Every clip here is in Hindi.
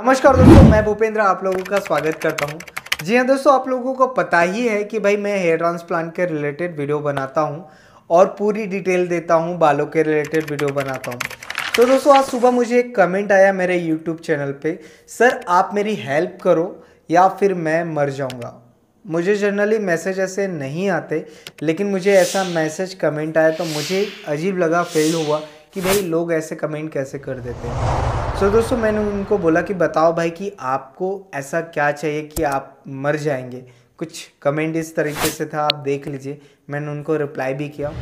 नमस्कार दोस्तों मैं भूपेंद्र आप लोगों का स्वागत करता हूँ जी हाँ दोस्तों आप लोगों को पता ही है कि भाई मैं हेयर ट्रांसप्लांट के रिलेटेड वीडियो बनाता हूँ और पूरी डिटेल देता हूँ बालों के रिलेटेड वीडियो बनाता हूँ तो दोस्तों आज सुबह मुझे एक कमेंट आया मेरे यूट्यूब चैनल पर सर आप मेरी हेल्प करो या फिर मैं मर जाऊँगा मुझे जनरली मैसेज ऐसे नहीं आते लेकिन मुझे ऐसा मैसेज कमेंट आया तो मुझे अजीब लगा फील हुआ कि भाई लोग ऐसे कमेंट कैसे कर देते हैं सो so, दोस्तों मैंने उनको बोला कि बताओ भाई कि आपको ऐसा क्या चाहिए कि आप मर जाएंगे कुछ कमेंट इस तरीके से था आप देख लीजिए मैंने उनको रिप्लाई भी किया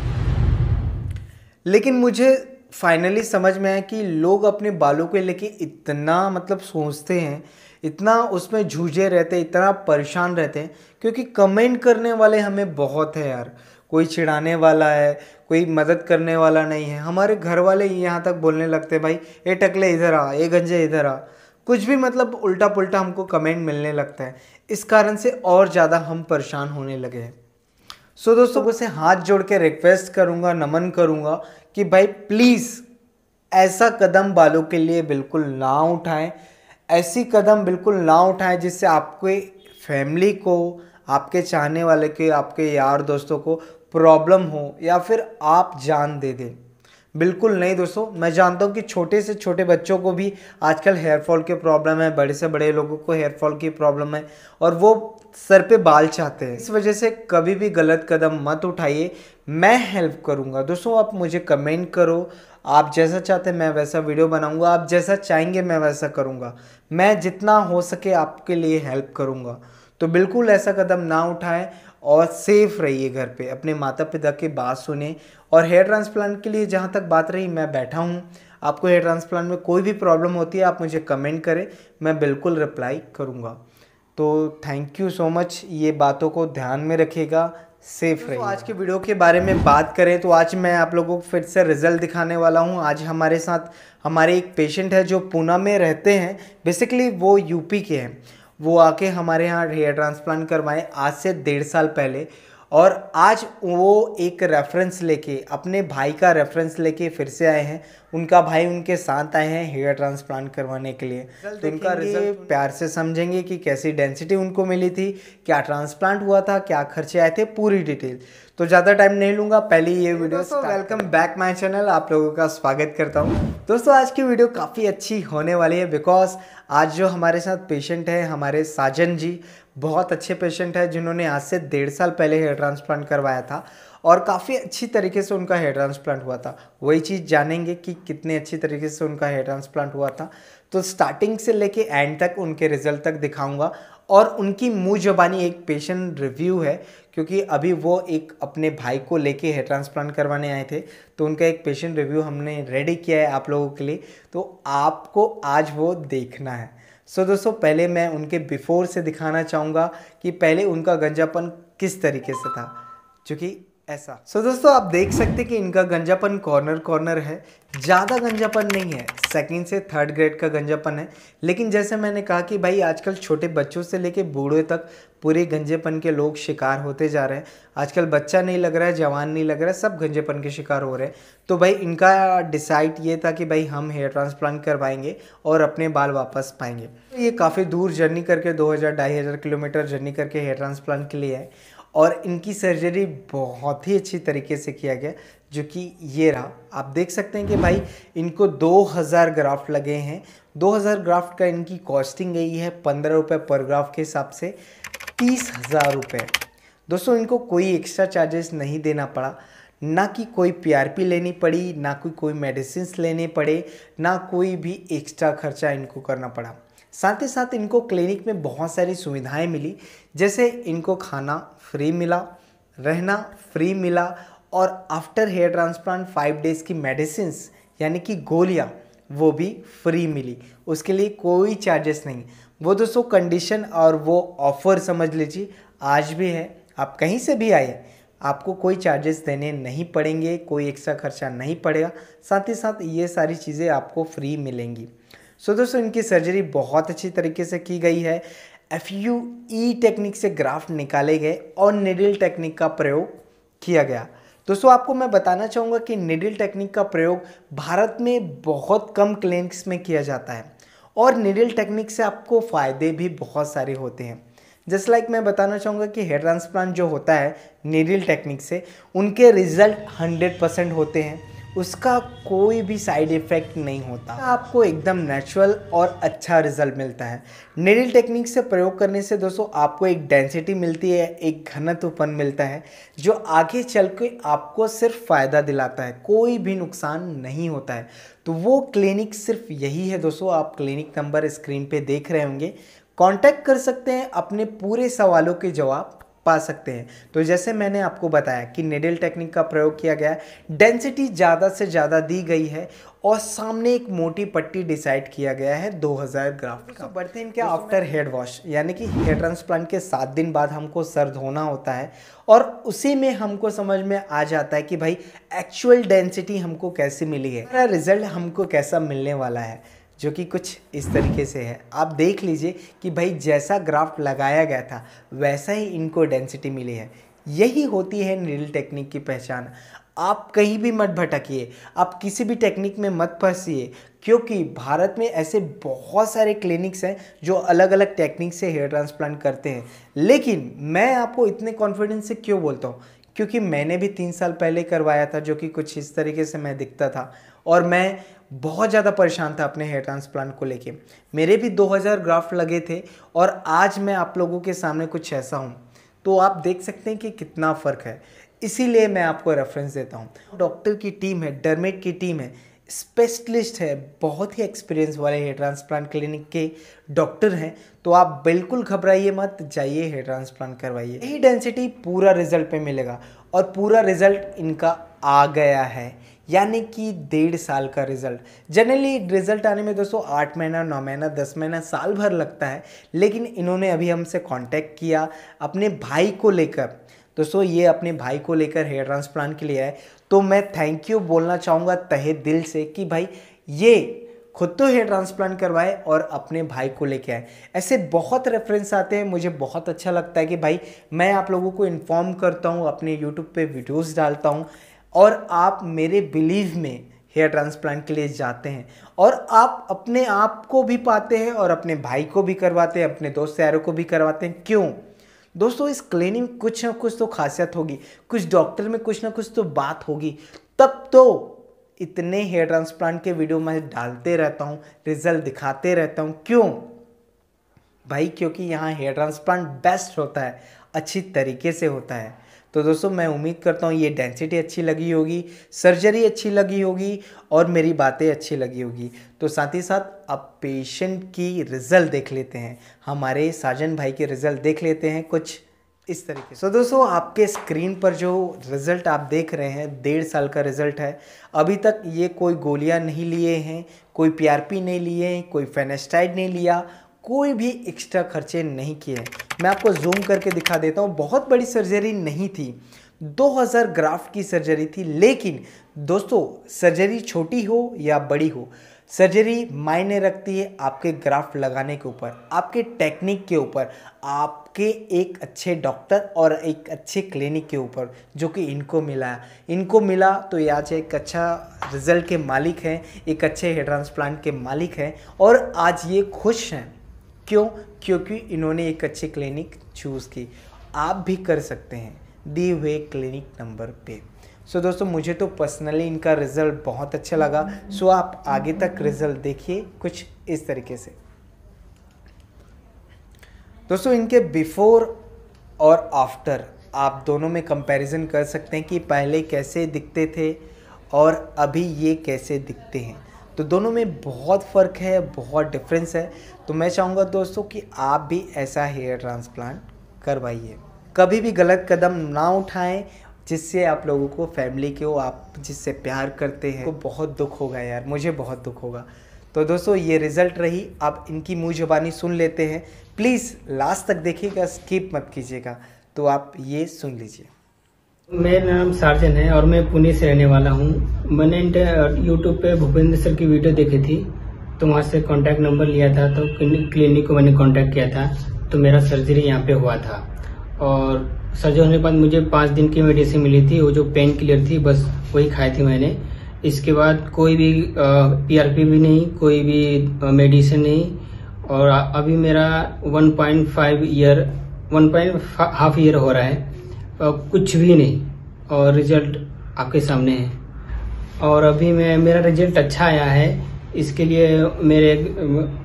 लेकिन मुझे फाइनली समझ में आया कि लोग अपने बालों को लेके इतना मतलब सोचते हैं इतना उसमें जूझे रहते हैं इतना परेशान रहते हैं क्योंकि कमेंट करने वाले हमें बहुत है यार कोई चिढ़ाने वाला है कोई मदद करने वाला नहीं है हमारे घर वाले ही यहाँ तक बोलने लगते भाई ए टकले इधर आ ए गंजे इधर आ कुछ भी मतलब उल्टा पुल्टा हमको कमेंट मिलने लगता है इस कारण से और ज़्यादा हम परेशान होने लगे हैं सो so, दोस्तों उसे हाथ जोड़ के रिक्वेस्ट करूँगा नमन करूँगा कि भाई प्लीज़ ऐसा कदम बालों के लिए बिल्कुल ना उठाएं ऐसी कदम बिल्कुल ना उठाएं जिससे आपके फैमिली को आपके चाहने वाले के आपके यार दोस्तों को प्रॉब्लम हो या फिर आप जान दे दें बिल्कुल नहीं दोस्तों मैं जानता हूँ कि छोटे से छोटे बच्चों को भी आजकल हेयर फॉल की प्रॉब्लम है बड़े से बड़े लोगों को हेयर फॉल की प्रॉब्लम है और वो सर पे बाल चाहते हैं इस वजह से कभी भी गलत कदम मत उठाइए मैं हेल्प करूँगा दोस्तों आप मुझे कमेंट करो आप जैसा चाहते हैं मैं वैसा वीडियो बनाऊँगा आप जैसा चाहेंगे मैं वैसा करूँगा मैं जितना हो सके आपके लिए हेल्प करूँगा तो बिल्कुल ऐसा कदम ना उठाएं और सेफ रहिए घर पे अपने माता पिता की बात सुने और हेयर ट्रांसप्लांट के लिए जहाँ तक बात रही मैं बैठा हूँ आपको हेयर ट्रांसप्लांट में कोई भी प्रॉब्लम होती है आप मुझे कमेंट करें मैं बिल्कुल रिप्लाई करूँगा तो थैंक यू सो मच ये बातों को ध्यान में रखिएगा सेफ रहे तो आज के वीडियो के बारे में बात करें तो आज मैं आप लोगों को फिर से रिजल्ट दिखाने वाला हूं आज हमारे साथ हमारे एक पेशेंट है जो पूना में रहते हैं बेसिकली वो यूपी के हैं वो आके हमारे यहाँ हेयर ट्रांसप्लांट करवाए आज से डेढ़ साल पहले और आज वो एक रेफरेंस लेके अपने भाई का रेफरेंस लेके फिर से आए हैं उनका भाई उनके साथ आए हैं हेयर ट्रांसप्लांट करवाने के लिए तो उनका रिजल्ट प्यार से समझेंगे कि कैसी डेंसिटी उनको मिली थी क्या ट्रांसप्लांट हुआ था क्या खर्चे आए थे पूरी डिटेल तो ज़्यादा टाइम नहीं लूँगा पहले ये वीडियो तो वेलकम बैक माय चैनल आप लोगों का स्वागत करता हूँ दोस्तों आज की वीडियो काफ़ी अच्छी होने वाली है बिकॉज आज जो हमारे साथ पेशेंट है हमारे साजन जी बहुत अच्छे पेशेंट है जिन्होंने आज से डेढ़ साल पहले हेयर ट्रांसप्लांट करवाया था और काफ़ी अच्छी तरीके से उनका हेयर ट्रांसप्लांट हुआ था वही चीज़ जानेंगे कि कितने अच्छी तरीके से उनका हेयर ट्रांसप्लांट हुआ था तो स्टार्टिंग से लेके एंड तक उनके रिजल्ट तक दिखाऊंगा और उनकी मुँह जबानी एक पेशेंट रिव्यू है क्योंकि अभी वो एक अपने भाई को लेके हेयर ट्रांसप्लांट करवाने आए थे तो उनका एक पेशेंट रिव्यू हमने रेडी किया है आप लोगों के लिए तो आपको आज वो देखना है सो so, दोस्तों पहले मैं उनके बिफोर से दिखाना चाहूँगा कि पहले उनका गंजापन किस तरीके से था चूँकि ऐसा सो so, दोस्तों आप देख सकते हैं कि इनका गंजापन कॉर्नर कॉर्नर है ज़्यादा गंजापन नहीं है सेकंड से थर्ड ग्रेड का गंजापन है लेकिन जैसे मैंने कहा कि भाई आजकल छोटे बच्चों से लेके बूढ़े तक पूरे गंजेपन के लोग शिकार होते जा रहे हैं आजकल बच्चा नहीं लग रहा है जवान नहीं लग रहा है सब गंजेपन के शिकार हो रहे हैं तो भाई इनका डिसाइड ये था कि भाई हम हेयर ट्रांसप्लांट करवाएंगे और अपने बाल वापस पाएंगे ये काफ़ी दूर जर्नी करके दो हज़ार ढाई हज़ार किलोमीटर जर्नी करके हेयर ट्रांसप्लांट के लिए आए और इनकी सर्जरी बहुत ही अच्छी तरीके से किया गया जो कि ये रहा आप देख सकते हैं कि भाई इनको 2000 ग्राफ्ट लगे हैं 2000 ग्राफ्ट का इनकी कॉस्टिंग गई है पंद्रह रुपये पर ग्राफ्ट के हिसाब से तीस हज़ार रुपये दोस्तों इनको कोई एक्स्ट्रा चार्जेस नहीं देना पड़ा ना कि कोई पीआरपी लेनी पड़ी ना कोई कोई मेडिसिन लेने पड़े ना कोई भी एक्स्ट्रा खर्चा इनको करना पड़ा साथ ही साथ इनको क्लिनिक में बहुत सारी सुविधाएं मिली जैसे इनको खाना फ्री मिला रहना फ्री मिला और after hair transplant five days की मेडिसिन यानी कि गोलियाँ वो भी फ्री मिली उसके लिए कोई चार्जेस नहीं वो दोस्तों कंडीशन और वो ऑफ़र समझ लीजिए आज भी है आप कहीं से भी आए आपको कोई चार्जेस देने नहीं पड़ेंगे कोई एक्स्ट्रा खर्चा नहीं पड़ेगा साथ ही साथ ये सारी चीज़ें आपको फ्री मिलेंगी सो so, दोस्तों इनकी सर्जरी बहुत अच्छी तरीके से की गई है एफ यू ई टेक्निक से ग्राफ्ट निकाले गए और निडिल टेक्निक का प्रयोग किया गया दोस्तों आपको मैं बताना चाहूँगा कि निडिल टेक्निक का प्रयोग भारत में बहुत कम क्लिनिक्स में किया जाता है और निडिल टेक्निक से आपको फ़ायदे भी बहुत सारे होते हैं जस्ट लाइक like मैं बताना चाहूँगा कि हेयर ट्रांसप्लांट जो होता है निडिल टेक्निक से उनके रिजल्ट 100 परसेंट होते हैं उसका कोई भी साइड इफ़ेक्ट नहीं होता आपको एकदम नेचुरल और अच्छा रिजल्ट मिलता है नेडल टेक्निक से प्रयोग करने से दोस्तों आपको एक डेंसिटी मिलती है एक घनत्वपन मिलता है जो आगे चल के आपको सिर्फ फ़ायदा दिलाता है कोई भी नुकसान नहीं होता है तो वो क्लिनिक सिर्फ यही है दोस्तों आप क्लिनिक नंबर स्क्रीन पर देख रहे होंगे कॉन्टैक्ट कर सकते हैं अपने पूरे सवालों के जवाब पा सकते हैं तो जैसे मैंने आपको बताया कि नेडल टेक्निक का प्रयोग किया गया डेंसिटी ज़्यादा से ज़्यादा दी गई है और सामने एक मोटी पट्टी डिसाइड किया गया है 2000 ग्राफ का तो बढ़ते हैं इनके आफ्टर हेड वॉश यानी कि हेयर ट्रांसप्लांट के सात दिन बाद हमको सर धोना होता है और उसी में हमको समझ में आ जाता है कि भाई एक्चुअल डेंसिटी हमको कैसे मिली है रिजल्ट हमको कैसा मिलने वाला है जो कि कुछ इस तरीके से है आप देख लीजिए कि भाई जैसा ग्राफ्ट लगाया गया था वैसा ही इनको डेंसिटी मिली है यही होती है नील टेक्निक की पहचान आप कहीं भी मत भटकिए आप किसी भी टेक्निक में मत फंसीए क्योंकि भारत में ऐसे बहुत सारे क्लिनिक्स हैं जो अलग अलग टेक्निक से हेयर ट्रांसप्लांट करते हैं लेकिन मैं आपको इतने कॉन्फिडेंस से क्यों बोलता हूँ क्योंकि मैंने भी तीन साल पहले करवाया था जो कि कुछ इस तरीके से मैं दिखता था और मैं बहुत ज़्यादा परेशान था अपने हेयर ट्रांसप्लांट को लेके मेरे भी 2000 ग्राफ्ट लगे थे और आज मैं आप लोगों के सामने कुछ ऐसा हूँ तो आप देख सकते हैं कि कितना फ़र्क है इसीलिए मैं आपको रेफरेंस देता हूँ डॉक्टर की टीम है डरमेट की टीम है स्पेशलिस्ट है बहुत ही एक्सपीरियंस वाले हेयर ट्रांसप्लांट क्लिनिक के डॉक्टर हैं तो आप बिल्कुल घबराइए मत जाइए हेयर ट्रांसप्लांट करवाइए यही डेंसिटी पूरा रिजल्ट पे मिलेगा और पूरा रिजल्ट इनका आ गया है यानी कि डेढ़ साल का रिजल्ट जनरली रिजल्ट आने में दोस्तों आठ महीना नौ महीना दस महीना साल भर लगता है लेकिन इन्होंने अभी हमसे कांटेक्ट किया अपने भाई को लेकर दोस्तों ये अपने भाई को लेकर हेयर ट्रांसप्लांट के लिए आए तो मैं थैंक यू बोलना चाहूँगा तहे दिल से कि भाई ये खुद तो हेयर ट्रांसप्लांट करवाए और अपने भाई को लेके आए ऐसे बहुत रेफरेंस आते हैं मुझे बहुत अच्छा लगता है कि भाई मैं आप लोगों को इन्फॉर्म करता हूँ अपने यूट्यूब पे वीडियोस डालता हूँ और आप मेरे बिलीव में हेयर ट्रांसप्लांट के लिए जाते हैं और आप अपने आप को भी पाते हैं और अपने भाई को भी करवाते हैं अपने दोस्त यारों को भी करवाते हैं क्यों दोस्तों इस क्लिनिक कुछ ना कुछ तो खासियत होगी कुछ डॉक्टर में कुछ ना कुछ तो बात होगी तब तो इतने हेयर ट्रांसप्लांट के वीडियो मैं डालते रहता हूँ रिजल्ट दिखाते रहता हूँ क्यों भाई क्योंकि यहाँ हेयर ट्रांसप्लांट बेस्ट होता है अच्छी तरीके से होता है तो दोस्तों मैं उम्मीद करता हूँ ये डेंसिटी अच्छी लगी होगी सर्जरी अच्छी लगी होगी और मेरी बातें अच्छी लगी होगी तो साथ ही साथ अब पेशेंट की रिज़ल्ट देख लेते हैं हमारे साजन भाई के रिज़ल्ट देख लेते हैं कुछ इस तरीके से so, तो दोस्तों आपके स्क्रीन पर जो रिज़ल्ट आप देख रहे हैं डेढ़ साल का रिज़ल्ट है अभी तक ये कोई गोलियां नहीं लिए हैं कोई पीआरपी नहीं लिए हैं कोई फेनेस्टाइड नहीं लिया कोई भी एक्स्ट्रा खर्चे नहीं किए मैं आपको जूम करके दिखा देता हूँ बहुत बड़ी सर्जरी नहीं थी 2000 ग्राफ्ट की सर्जरी थी लेकिन दोस्तों सर्जरी छोटी हो या बड़ी हो सर्जरी मायने रखती है आपके ग्राफ्ट लगाने के ऊपर आपके टेक्निक के ऊपर आपके एक अच्छे डॉक्टर और एक अच्छे क्लिनिक के ऊपर जो कि इनको मिला है इनको मिला तो ये आज एक अच्छा रिजल्ट के मालिक हैं एक अच्छे हेयर ट्रांसप्लांट के मालिक हैं और आज ये खुश हैं क्यों क्योंकि इन्होंने एक अच्छी क्लिनिक चूज़ की आप भी कर सकते हैं दी हुए क्लिनिक नंबर पे सो so, दोस्तों मुझे तो पर्सनली इनका रिज़ल्ट बहुत अच्छा लगा सो so, आप आगे तक रिज़ल्ट देखिए कुछ इस तरीके से दोस्तों इनके बिफोर और आफ्टर आप दोनों में कंपैरिजन कर सकते हैं कि पहले कैसे दिखते थे और अभी ये कैसे दिखते हैं तो दोनों में बहुत फ़र्क है बहुत डिफरेंस है तो मैं चाहूँगा दोस्तों कि आप भी ऐसा हेयर ट्रांसप्लांट करवाइए कभी भी गलत कदम ना उठाएं जिससे आप लोगों को फैमिली को आप जिससे प्यार करते हैं तो बहुत दुख होगा यार मुझे बहुत दुख होगा तो दोस्तों ये रिज़ल्ट रही आप इनकी मुँह जबानी सुन लेते हैं प्लीज़ लास्ट तक देखिएगा स्किप मत कीजिएगा तो आप ये सुन लीजिए मेरा नाम सार्जन है और मैं पुणे से रहने वाला हूँ मैंने यूट्यूब पे भूपेंद्र सर की वीडियो देखी थी तो वहाँ से कांटेक्ट नंबर लिया था तो क्लिनिक को मैंने कांटेक्ट किया था तो मेरा सर्जरी यहाँ पे हुआ था और सर्जरी होने के बाद मुझे पाँच दिन की मेडिसिन मिली थी वो जो पेन किलर थी बस वही खाई थी मैंने इसके बाद कोई भी पी पीआरपी भी नहीं कोई भी मेडिसिन नहीं और अभी मेरा one year one point half year हो रहा है कुछ भी नहीं और रिजल्ट आपके सामने है और अभी मैं मेरा रिजल्ट अच्छा आया है इसके लिए मेरे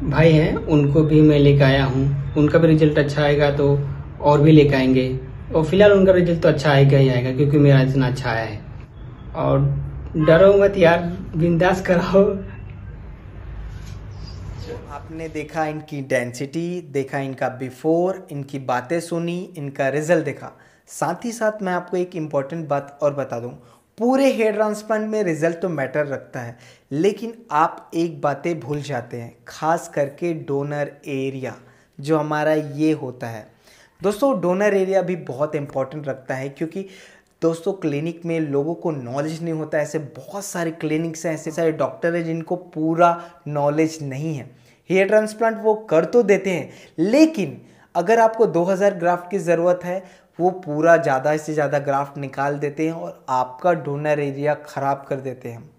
भाई हैं उनको भी मैं लेकर आया हूँ उनका भी रिजल्ट अच्छा आएगा तो और भी लेकर आएंगे और फिलहाल उनका रिजल्ट तो अच्छा आएगा ही आएगा क्योंकि मेरा इतना अच्छा आया है और डरो मत यार बिंदास कराओ आपने देखा इनकी डेंसिटी देखा इनका बिफोर इनकी बातें सुनी इनका रिजल्ट देखा साथ ही साथ मैं आपको एक इम्पॉर्टेंट बात और बता दूँ पूरे हेयर ट्रांसप्लांट में रिजल्ट तो मैटर रखता है लेकिन आप एक बातें भूल जाते हैं खास करके डोनर एरिया जो हमारा ये होता है दोस्तों डोनर एरिया भी बहुत इम्पॉर्टेंट रखता है क्योंकि दोस्तों क्लिनिक में लोगों को नॉलेज नहीं होता ऐसे बहुत सारे क्लिनिक्स हैं ऐसे सारे डॉक्टर हैं जिनको पूरा नॉलेज नहीं है हेयर ट्रांसप्लांट वो कर तो देते हैं लेकिन अगर आपको 2000 ग्राफ्ट की ज़रूरत है वो पूरा ज़्यादा से ज़्यादा ग्राफ्ट निकाल देते हैं और आपका डोनर एरिया ख़राब कर देते हैं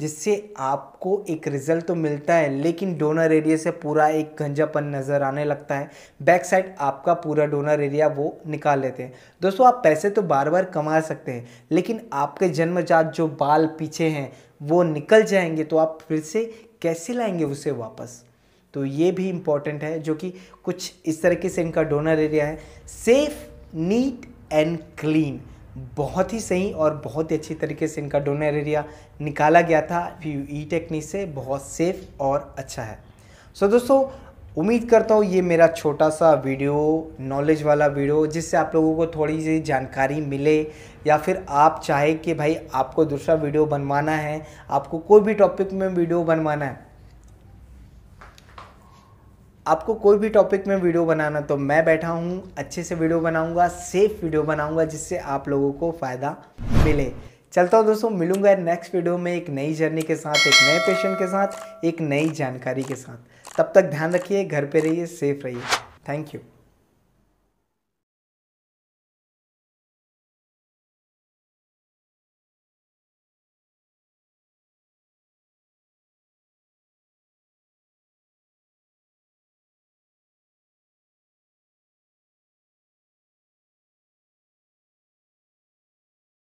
जिससे आपको एक रिज़ल्ट तो मिलता है लेकिन डोनर एरिया से पूरा एक गंजापन नज़र आने लगता है बैक साइड आपका पूरा डोनर एरिया वो निकाल लेते हैं दोस्तों आप पैसे तो बार बार कमा सकते हैं लेकिन आपके जन्मजात जो बाल पीछे हैं वो निकल जाएंगे तो आप फिर से कैसे लाएंगे उसे वापस तो ये भी इम्पॉर्टेंट है जो कि कुछ इस तरीके से इनका डोनर एरिया है सेफ़ नीट एंड क्लीन बहुत ही सही और बहुत ही अच्छी तरीके से इनका डोनर एरिया निकाला गया था व्यू ई टेक्निक से बहुत सेफ और अच्छा है सो so, दोस्तों उम्मीद करता हूँ ये मेरा छोटा सा वीडियो नॉलेज वाला वीडियो जिससे आप लोगों को थोड़ी सी जानकारी मिले या फिर आप चाहे कि भाई आपको दूसरा वीडियो बनवाना है आपको कोई भी टॉपिक में वीडियो बनवाना है आपको कोई भी टॉपिक में वीडियो बनाना तो मैं बैठा हूँ अच्छे से वीडियो बनाऊँगा सेफ वीडियो बनाऊँगा जिससे आप लोगों को फ़ायदा मिले चलता हूँ दोस्तों मिलूंगा नेक्स्ट वीडियो में एक नई जर्नी के साथ एक नए पेशेंट के साथ एक नई जानकारी के साथ तब तक ध्यान रखिए घर पे रहिए सेफ रहिए थैंक यू